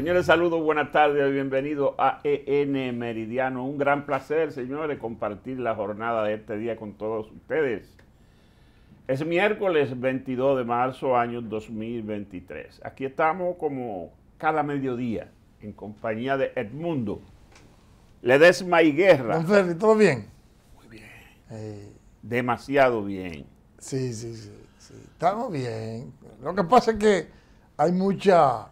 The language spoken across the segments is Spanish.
Señores, saludos, buenas tardes, bienvenido a EN Meridiano. Un gran placer, señores, compartir la jornada de este día con todos ustedes. Es miércoles 22 de marzo, año 2023. Aquí estamos como cada mediodía, en compañía de Edmundo Ledesma y Guerra. ¿todo bien? Muy bien. Eh, Demasiado bien. sí, sí, sí. Estamos bien. Lo que pasa es que hay mucha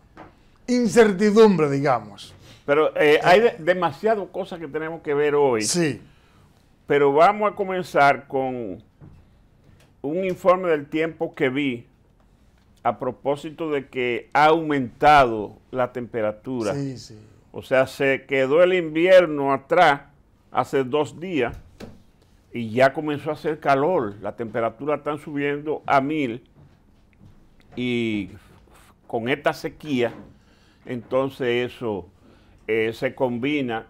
incertidumbre, digamos. Pero eh, hay demasiado demasiadas cosas que tenemos que ver hoy. Sí. Pero vamos a comenzar con un informe del tiempo que vi a propósito de que ha aumentado la temperatura. Sí, sí. O sea, se quedó el invierno atrás hace dos días y ya comenzó a hacer calor. La temperatura están subiendo a mil y con esta sequía entonces eso eh, se combina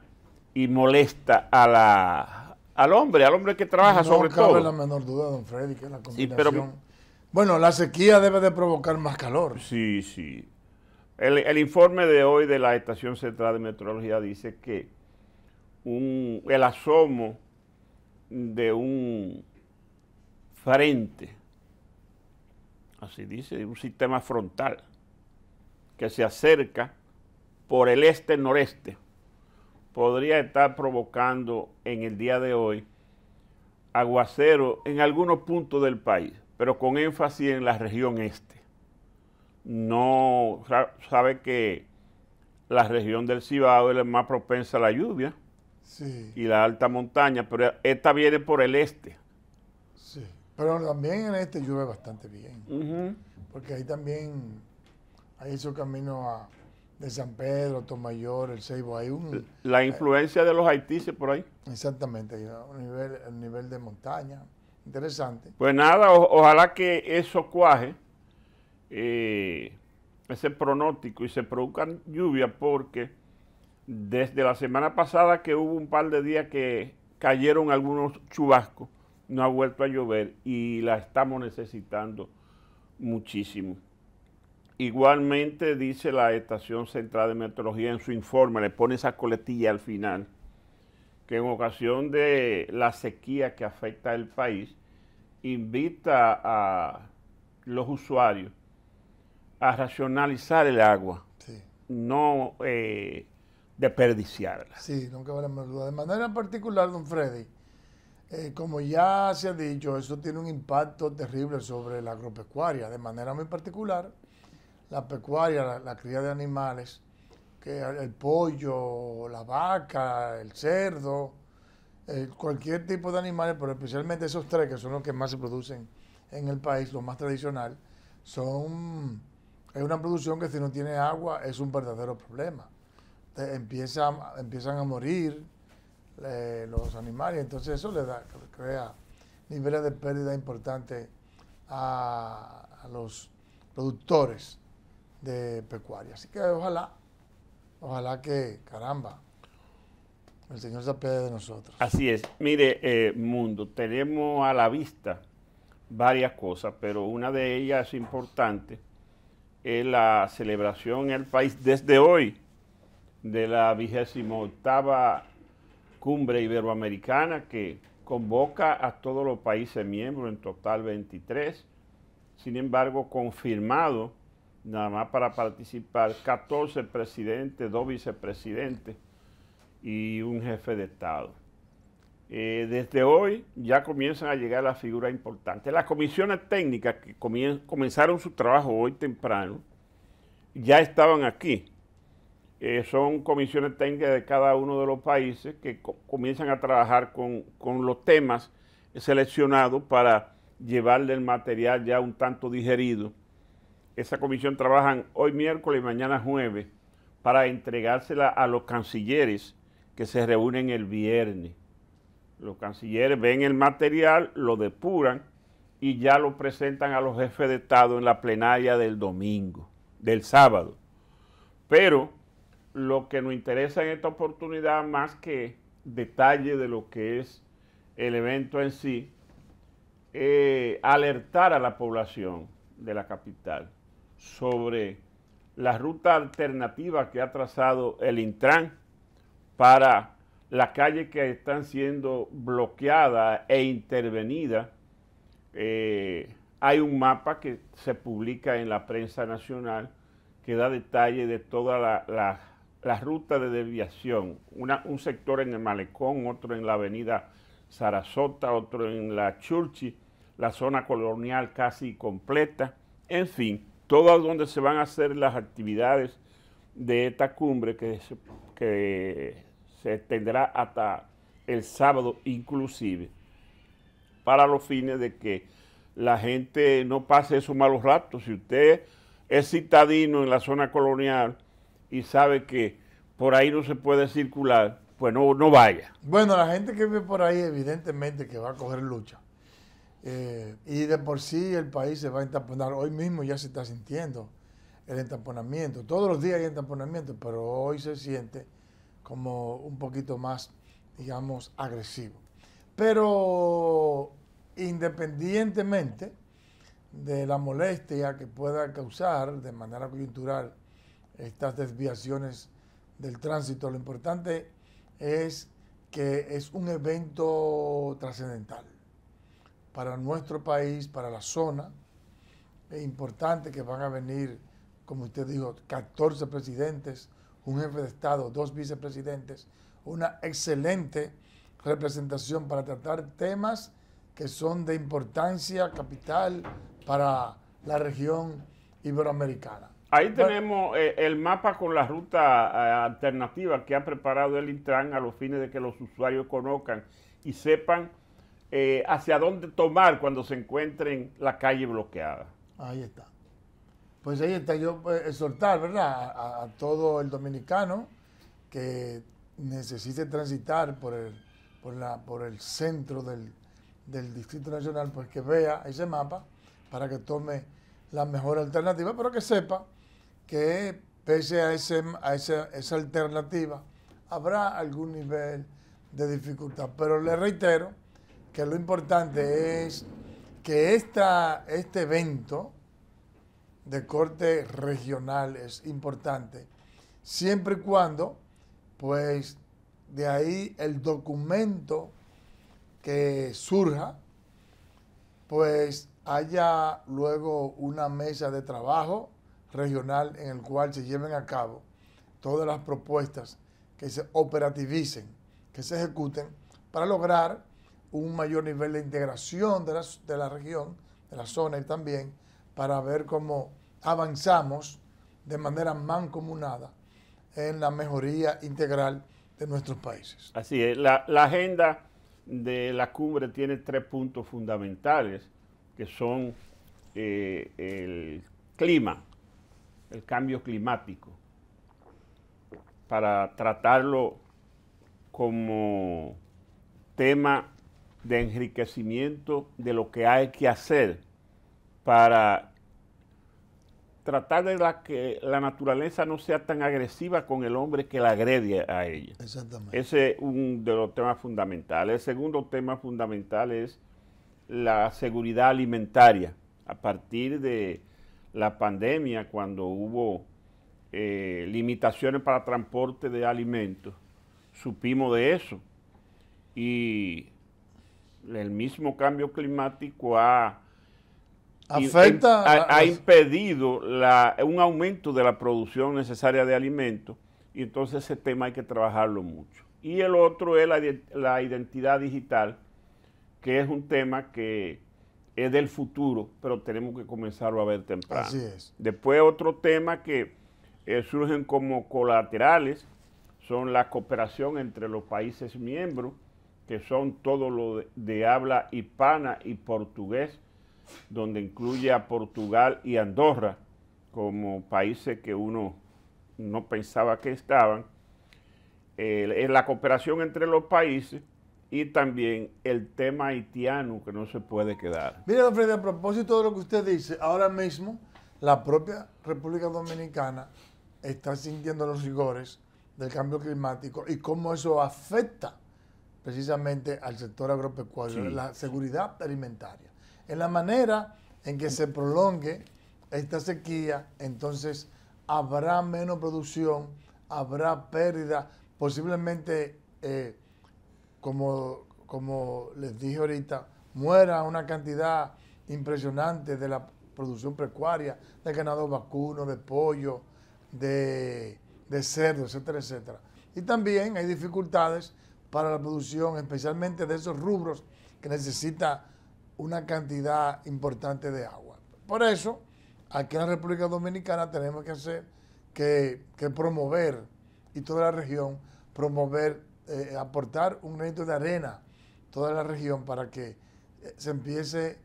y molesta a la, al hombre, al hombre que trabaja sobre todo. No la menor duda, don Freddy, que la combinación... bueno, la sequía debe de provocar más calor. Sí, sí. El, el, informe de hoy de la Estación Central de Meteorología dice que un, el asomo de un frente, así dice, un sistema frontal, que se acerca por el este-noreste podría estar provocando en el día de hoy aguacero en algunos puntos del país, pero con énfasis en la región este. No sabe que la región del Cibao es la más propensa a la lluvia y la alta montaña, pero esta viene por el este. Sí, pero también en este llueve bastante bien, porque ahí también Ahí esos camino a, de San Pedro, Tomayor, El Seibo, hay un... La influencia de los Haitíes por ahí. Exactamente, a nivel, nivel de montaña, interesante. Pues nada, ojalá que eso cuaje, eh, ese pronóstico, y se produzcan lluvias porque desde la semana pasada que hubo un par de días que cayeron algunos chubascos, no ha vuelto a llover y la estamos necesitando muchísimo. Igualmente dice la Estación Central de Meteorología en su informe, le pone esa coletilla al final, que en ocasión de la sequía que afecta al país, invita a los usuarios a racionalizar el agua, no eh, desperdiciarla. Sí, nunca De manera particular, don Freddy, eh, como ya se ha dicho, eso tiene un impacto terrible sobre la agropecuaria, de manera muy particular la pecuaria, la, cría de animales, que el, pollo, la vaca, el cerdo, eh, cualquier tipo de animales, pero especialmente esos tres, que son los que más se producen en el país, los más tradicional, son, es una producción que si no tiene agua es un verdadero problema. empiezan, a morir eh, los animales, entonces eso le da, crea niveles de pérdida importantes a los productores de pecuaria. Así que ojalá, ojalá que, caramba, el Señor se apede de nosotros. Así es. Mire, eh, mundo, tenemos a la vista varias cosas, pero una de ellas es importante es la celebración en el país desde hoy de la vigésima octava cumbre iberoamericana que convoca a todos los países miembros, en total 23. Sin embargo, confirmado nada más para participar 14 presidentes, dos vicepresidentes y un jefe de Estado. Eh, desde hoy ya comienzan a llegar las figuras importantes. Las comisiones técnicas que comenzaron su trabajo hoy temprano ya estaban aquí. Eh, son comisiones técnicas de cada uno de los países que comienzan a trabajar con, con los temas seleccionados para llevarle el material ya un tanto digerido esa comisión trabajan hoy miércoles y mañana jueves para entregársela a los cancilleres que se reúnen el viernes. Los cancilleres ven el material, lo depuran y ya lo presentan a los jefes de Estado en la plenaria del domingo, del sábado. Pero lo que nos interesa en esta oportunidad, más que detalle de lo que es el evento en sí, es alertar a la población de la capital sobre la ruta alternativa que ha trazado el Intran para las calles que están siendo bloqueadas e intervenidas. Eh, hay un mapa que se publica en la prensa nacional que da detalle de toda la, rutas ruta de desviación. un sector en el Malecón, otro en la avenida Sarasota, otro en la Churchi, la zona colonial casi completa, en fin todas donde se van a hacer las actividades de esta cumbre que se, que se extenderá hasta el sábado inclusive, para los fines de que la gente no pase esos malos ratos. Si usted es citadino en la zona colonial y sabe que por ahí no se puede circular, pues no, no vaya. Bueno, la gente que vive por ahí evidentemente que va a coger lucha. Eh, y de por sí el país se va a entaponar, Hoy mismo ya se está sintiendo el entaponamiento. Todos los días hay entaponamiento, pero hoy se siente como un poquito más, digamos, agresivo. Pero independientemente de la molestia que pueda causar de manera coyuntural estas desviaciones del tránsito, lo importante es que es un evento trascendental para nuestro país, para la zona. Es importante que van a venir, como usted dijo, 14 presidentes, un jefe de Estado, dos vicepresidentes, una excelente representación para tratar temas que son de importancia capital para la región iberoamericana. Ahí tenemos eh, el mapa con la ruta eh, alternativa que ha preparado el Intran a los fines de que los usuarios conozcan y sepan eh, hacia dónde tomar cuando se encuentren la calle bloqueada. Ahí está. Pues ahí está, yo puedo eh, exhortar, ¿verdad? A, a, todo el dominicano que necesite transitar por el, por la, por el centro del, Distrito Nacional, pues que vea ese mapa para que tome la mejor alternativa, pero que sepa que pese a, ese, esa alternativa, habrá algún nivel de dificultad. Pero le reitero, que lo importante es que esta, este evento de corte regional es importante, siempre y cuando, pues, de ahí el documento que surja, pues haya luego una mesa de trabajo regional en el cual se lleven a cabo todas las propuestas que se operativicen, que se ejecuten para lograr un mayor nivel de integración de la, de la región, de la zona y también, para ver cómo avanzamos de manera mancomunada en la mejoría integral de nuestros países. Así es, la, agenda de la cumbre tiene tres puntos fundamentales, que son eh, el clima, el cambio climático, para tratarlo como tema de enriquecimiento de lo que hay que hacer para tratar de que la naturaleza no sea tan agresiva con el hombre que la agrede a ella. Exactamente. Ese es uno de los temas fundamentales. El segundo tema fundamental es la seguridad alimentaria. A partir de la pandemia, cuando hubo eh, limitaciones para transporte de alimentos, supimos de eso. Y el mismo cambio climático ha, Afecta ha, impedido un aumento de la producción necesaria de alimentos y entonces ese tema hay que trabajarlo mucho. Y el otro es la, identidad digital, que es un tema que es del futuro, pero tenemos que comenzarlo a ver temprano. Después otro tema que eh, surgen como colaterales son la cooperación entre los países miembros que son todo lo de, habla hispana y portugués, donde incluye a Portugal y Andorra como países que uno no pensaba que estaban, eh, la cooperación entre los países y también el tema haitiano que no se puede quedar. Mira, don Freddy, a propósito de lo que usted dice, ahora mismo la propia República Dominicana está sintiendo los rigores del cambio climático y cómo eso afecta precisamente al sector agropecuario, la seguridad alimentaria. En la manera en que se prolongue esta sequía, entonces habrá menos producción, habrá pérdida, posiblemente, eh, como, como les dije ahorita, muera una cantidad impresionante de la producción pecuaria, de ganado vacuno, de pollo, de, de cerdo, etcétera, etcétera. Y también hay dificultades para la producción, especialmente de esos rubros que necesita una cantidad importante de agua. Por eso, aquí en la República Dominicana tenemos que hacer que, promover, y toda la región, promover, eh, aportar un granito de arena toda la región para que eh, se empiece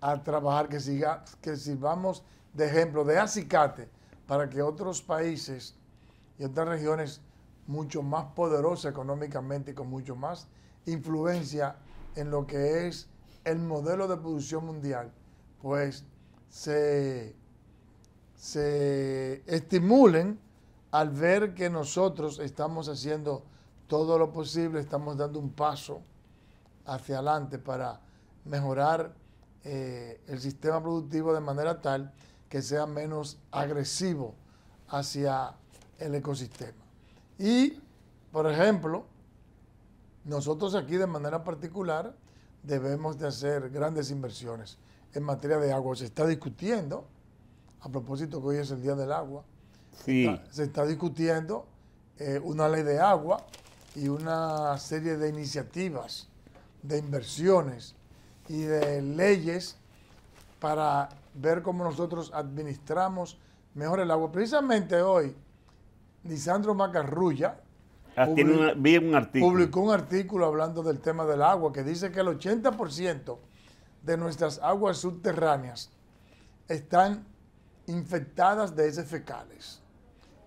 a trabajar, que, siga, que sirvamos de ejemplo, de acicate, para que otros países y otras regiones mucho más poderosa económicamente y con mucho más influencia en lo que es el modelo de producción mundial, pues se, estimulen al ver que nosotros estamos haciendo todo lo posible, estamos dando un paso hacia adelante para mejorar eh, el sistema productivo de manera tal que sea menos agresivo hacia el ecosistema. Y, por ejemplo, nosotros aquí de manera particular debemos de hacer grandes inversiones en materia de agua. Se está discutiendo, a propósito que hoy es el Día del Agua, se está discutiendo eh, una ley de agua y una serie de iniciativas, de inversiones y de leyes para ver cómo nosotros administramos mejor el agua. Precisamente hoy, Lisandro Macarrulla ah, publicó un artículo hablando del tema del agua que dice que el 80% de nuestras aguas subterráneas están infectadas de heces fecales,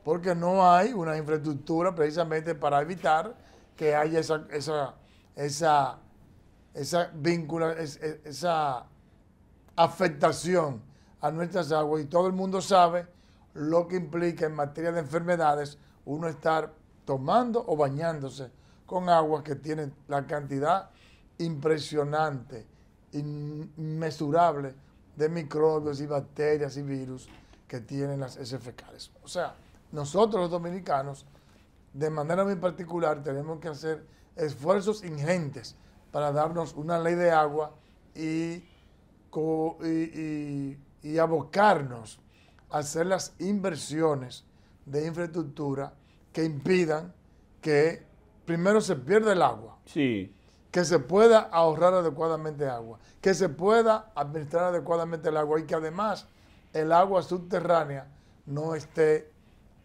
porque no hay una infraestructura precisamente para evitar que haya esa, esa, esa, esa afectación a nuestras aguas. Y todo el mundo sabe lo que implica en materia de enfermedades uno estar tomando o bañándose con aguas que tienen la cantidad impresionante, inmesurable de microbios y bacterias y virus que tienen las heces O sea, nosotros los dominicanos, de manera muy particular, tenemos que hacer esfuerzos ingentes para darnos una ley de agua y, y abocarnos hacer las inversiones de infraestructura que impidan que primero se pierda el agua. Sí. Que se pueda ahorrar adecuadamente agua, que se pueda administrar adecuadamente el agua y que además el agua subterránea no esté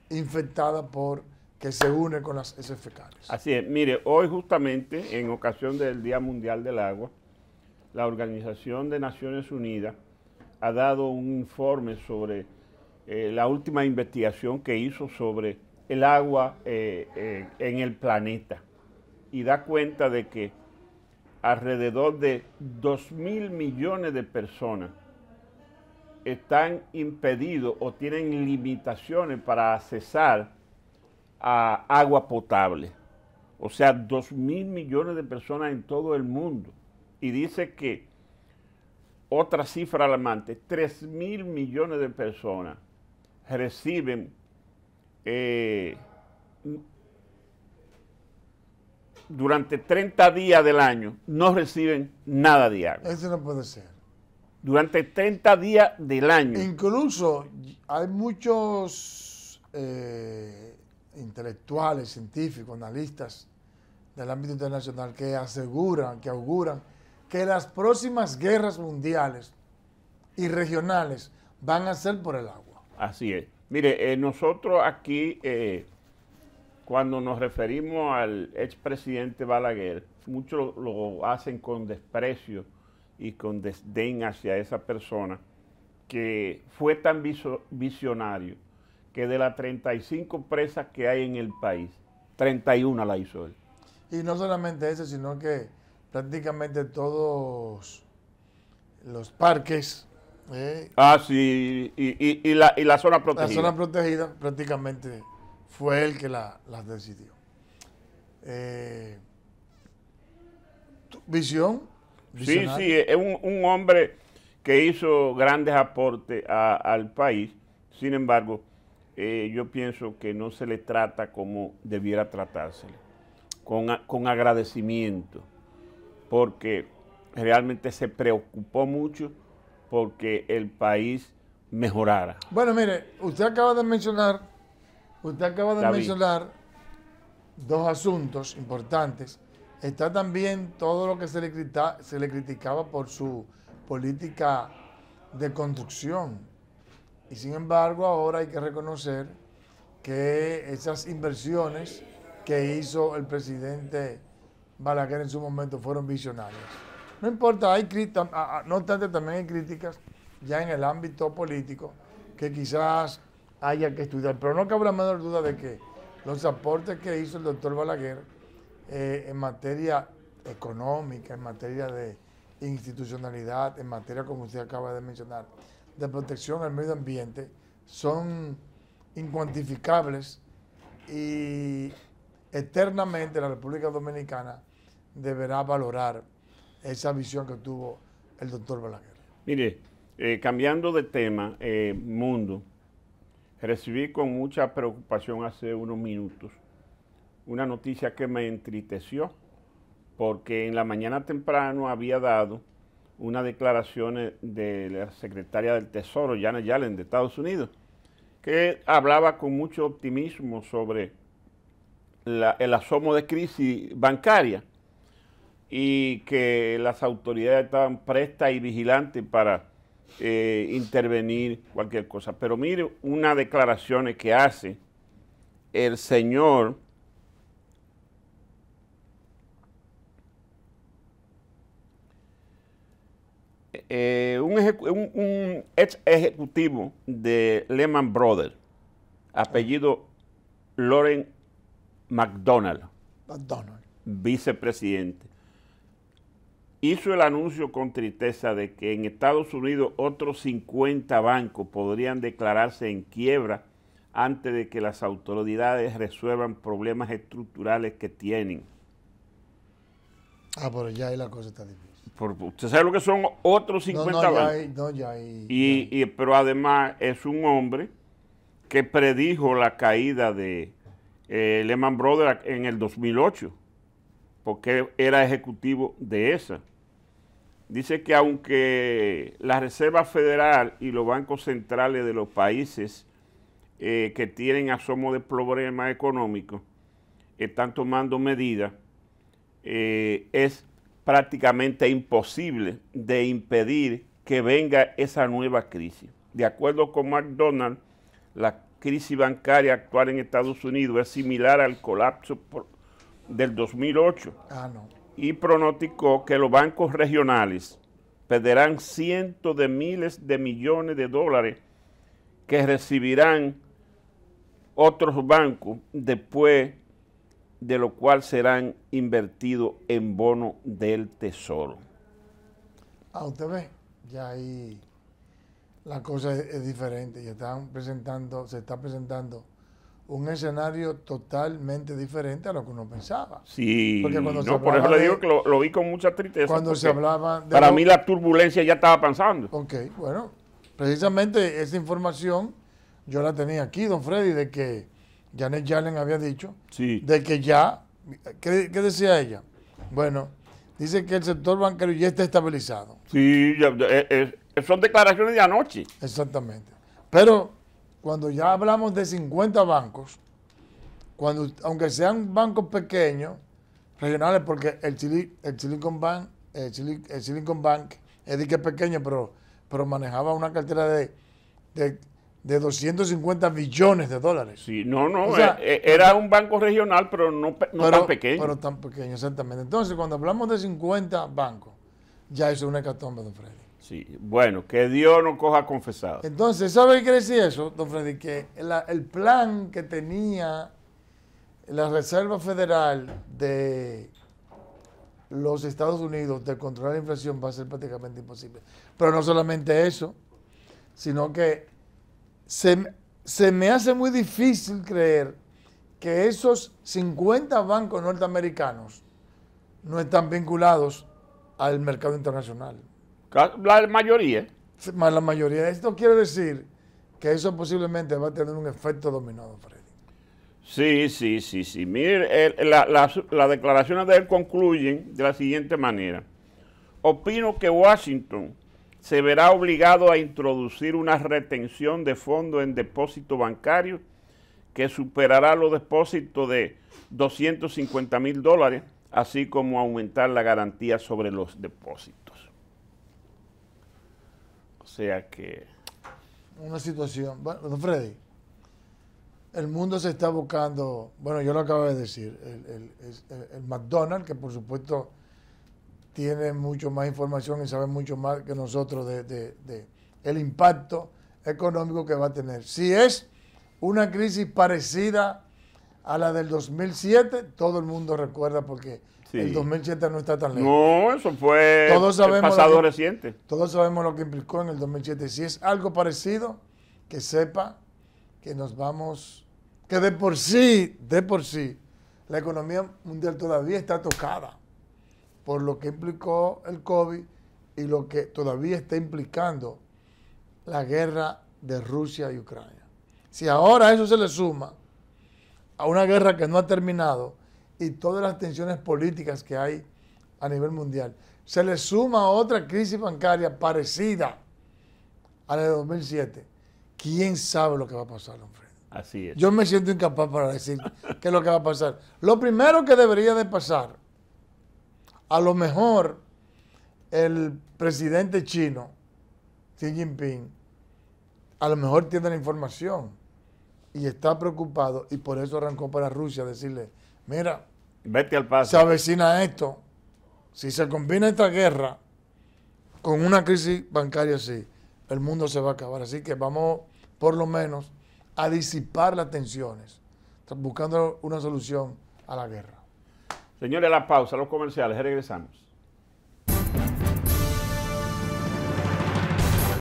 infectada por que se une con las heces fecales. Así es, mire, hoy justamente en ocasión del Día Mundial del Agua, la Organización de Naciones Unidas ha dado un informe sobre eh, la última investigación que hizo sobre el agua eh, eh, en el planeta y da cuenta de que alrededor de 2 mil millones de personas están impedidos o tienen limitaciones para accesar a agua potable. O sea, 2 mil millones de personas en todo el mundo. Y dice que, otra cifra alarmante, 3 mil millones de personas reciben eh, durante 30 días del año, no reciben nada diario. Eso no puede ser. Durante 30 días del año. Incluso hay muchos eh, intelectuales, científicos, analistas del ámbito internacional que aseguran, que auguran que las próximas guerras mundiales y regionales van a ser por el agua. Así es. Mire, eh, nosotros aquí, eh, cuando nos referimos al expresidente Balaguer, muchos lo, hacen con desprecio y con desdén hacia esa persona que fue tan visionario que de las 35 presas que hay en el país, 31 la hizo él. Y no solamente eso, sino que prácticamente todos los parques eh, ah, sí, y, y, la, y, la, zona protegida. La zona protegida prácticamente fue el que la, las decidió. Eh, visión. Sí, sí, es un, un, hombre que hizo grandes aportes al país. Sin embargo, eh, yo pienso que no se le trata como debiera tratársele, con, con agradecimiento, porque realmente se preocupó mucho porque el país mejorara. Bueno, mire, usted acaba de mencionar, usted acaba de mencionar dos asuntos importantes. Está también todo lo que se le, se le criticaba por su política de construcción. Y sin embargo, ahora hay que reconocer que esas inversiones que hizo el presidente Balaguer en su momento fueron visionarias. No importa, hay no obstante también hay críticas ya en el ámbito político que quizás haya que estudiar, pero no cabe la menor duda de que los aportes que hizo el doctor Balaguer eh, en materia económica, en materia de institucionalidad, en materia, como usted acaba de mencionar, de protección al medio ambiente, son incuantificables y eternamente la República Dominicana deberá valorar esa visión que tuvo el doctor Balaguer. Mire, eh, cambiando de tema, eh, mundo, recibí con mucha preocupación hace unos minutos una noticia que me entristeció, porque en la mañana temprano había dado una declaración eh, de la secretaria del Tesoro, Janet Yellen, de Estados Unidos, que hablaba con mucho optimismo sobre el asomo de crisis bancaria y que las autoridades estaban prestas y vigilantes para eh, intervenir cualquier cosa. Pero mire una declaración que hace el señor eh, un, ex ejecutivo de Lehman Brothers, apellido Loren McDonald. vicepresidente hizo el anuncio con tristeza de que en Estados Unidos otros 50 bancos podrían declararse en quiebra antes de que las autoridades resuelvan problemas estructurales que tienen. Ah, pero ya ahí la cosa está difícil. usted sabe lo que son otros 50 no, bancos. no, ya hay, y, pero además es un hombre que predijo la caída de eh, Lehman Brothers en el 2008 porque era ejecutivo de esa. Dice que aunque la Reserva Federal y los bancos centrales de los países eh, que tienen asomo de problemas económicos están tomando medidas, eh, es prácticamente imposible de impedir que venga esa nueva crisis. De acuerdo con McDonald's, la crisis bancaria actual en Estados Unidos es similar al colapso del 2008 ah, y pronosticó que los bancos regionales perderán cientos de miles de millones de dólares que recibirán otros bancos después de lo cual serán invertidos en bonos del tesoro. Ah, usted ve, ya ahí la cosa es, es diferente, ya están presentando, se está presentando un escenario totalmente diferente a lo que uno pensaba. Sí, porque no, por eso le digo que lo, vi con mucha tristeza. Cuando se hablaba de Para mí la turbulencia ya estaba pensando. Ok, bueno, precisamente esa información yo la tenía aquí, don Freddy, de que Janet Yellen había dicho, sí. de que ya, ¿qué, decía ella? Bueno, dice que el sector bancario ya está estabilizado. Sí, eh, eh, son declaraciones de anoche. Exactamente. Pero cuando ya hablamos de 50 bancos, cuando, aunque sean bancos pequeños, regionales, porque el, Chile, el Silicon Bank, el, Silicon Bank, es que pequeño, pero, pero manejaba una cartera de, de, 250 billones de dólares. Sí, no, no, eh, eh, era un banco regional, pero no, no tan pequeño. Pero tan pequeño, exactamente. Entonces, cuando hablamos de 50 bancos, ya es una hecatombe, don Freddy. Sí, bueno, que Dios no coja confesado. Entonces, ¿sabe qué decía eso, don Freddy? Que el plan que tenía la Reserva Federal de los Estados Unidos de controlar la inflación va a ser prácticamente imposible. Pero no solamente eso, sino que se, se me hace muy difícil creer que esos 50 bancos norteamericanos no están vinculados al mercado internacional. La mayoría. La mayoría. Esto quiere decir que eso posiblemente va a tener un efecto dominado, Freddy. Sí, sí, sí, sí. Mire, las, las declaraciones de él concluyen de la siguiente manera. Opino que Washington se verá obligado a introducir una retención de fondos en depósitos bancarios que superará los depósitos de 250 mil dólares, así como aumentar la garantía sobre los depósitos sea que... Una situación, bueno, don Freddy, el mundo se está buscando, bueno, yo lo acabo de decir, el, McDonald's, que por supuesto tiene mucho más información y sabe mucho más que nosotros de, el impacto económico que va a tener. Si es una crisis parecida a la del 2007, todo el mundo recuerda porque el 2007 no está tan lejos. No, eso fue pasado reciente. Todos sabemos lo que implicó en el 2007. Si es algo parecido, que sepa que nos vamos, que de por sí, de por sí, la economía mundial todavía está tocada por lo que implicó el COVID y lo que todavía está implicando la guerra de Rusia y Ucrania. Si ahora eso se le suma a una guerra que no ha terminado y todas las tensiones políticas que hay a nivel mundial. Se le suma otra crisis bancaria parecida a la de 2007. ¿Quién sabe lo que va a pasar, hombre? Así Yo me siento incapaz para decir qué es lo que va a pasar. Lo primero que debería de pasar, a lo mejor el presidente chino, Xi Jinping, a lo mejor tiene la información y está preocupado y por eso arrancó para Rusia a decirle, mira, vete al paso. Se avecina esto. Si se combina esta guerra con una crisis bancaria así, el mundo se va a acabar. Así que vamos por lo menos a disipar las tensiones, buscando una solución a la guerra. Señores, la pausa, los comerciales, regresamos.